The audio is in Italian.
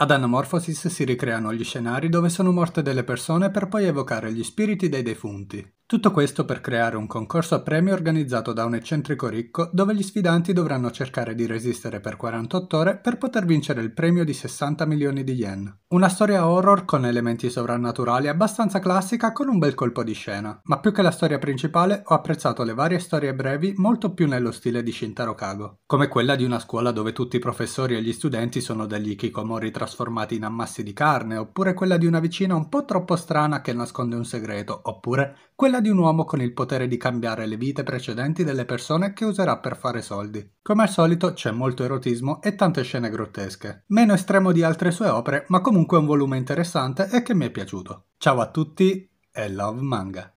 Ad Anamorphosis si ricreano gli scenari dove sono morte delle persone per poi evocare gli spiriti dei defunti. Tutto questo per creare un concorso a premi organizzato da un eccentrico ricco dove gli sfidanti dovranno cercare di resistere per 48 ore per poter vincere il premio di 60 milioni di yen. Una storia horror con elementi sovrannaturali abbastanza classica con un bel colpo di scena, ma più che la storia principale ho apprezzato le varie storie brevi molto più nello stile di Shintaro Kago, come quella di una scuola dove tutti i professori e gli studenti sono degli ikikomori trasformati in ammassi di carne, oppure quella di una vicina un po' troppo strana che nasconde un segreto, oppure quella di un uomo con il potere di cambiare le vite precedenti delle persone che userà per fare soldi. Come al solito c'è molto erotismo e tante scene grottesche. Meno estremo di altre sue opere, ma comunque un volume interessante e che mi è piaciuto. Ciao a tutti e love manga!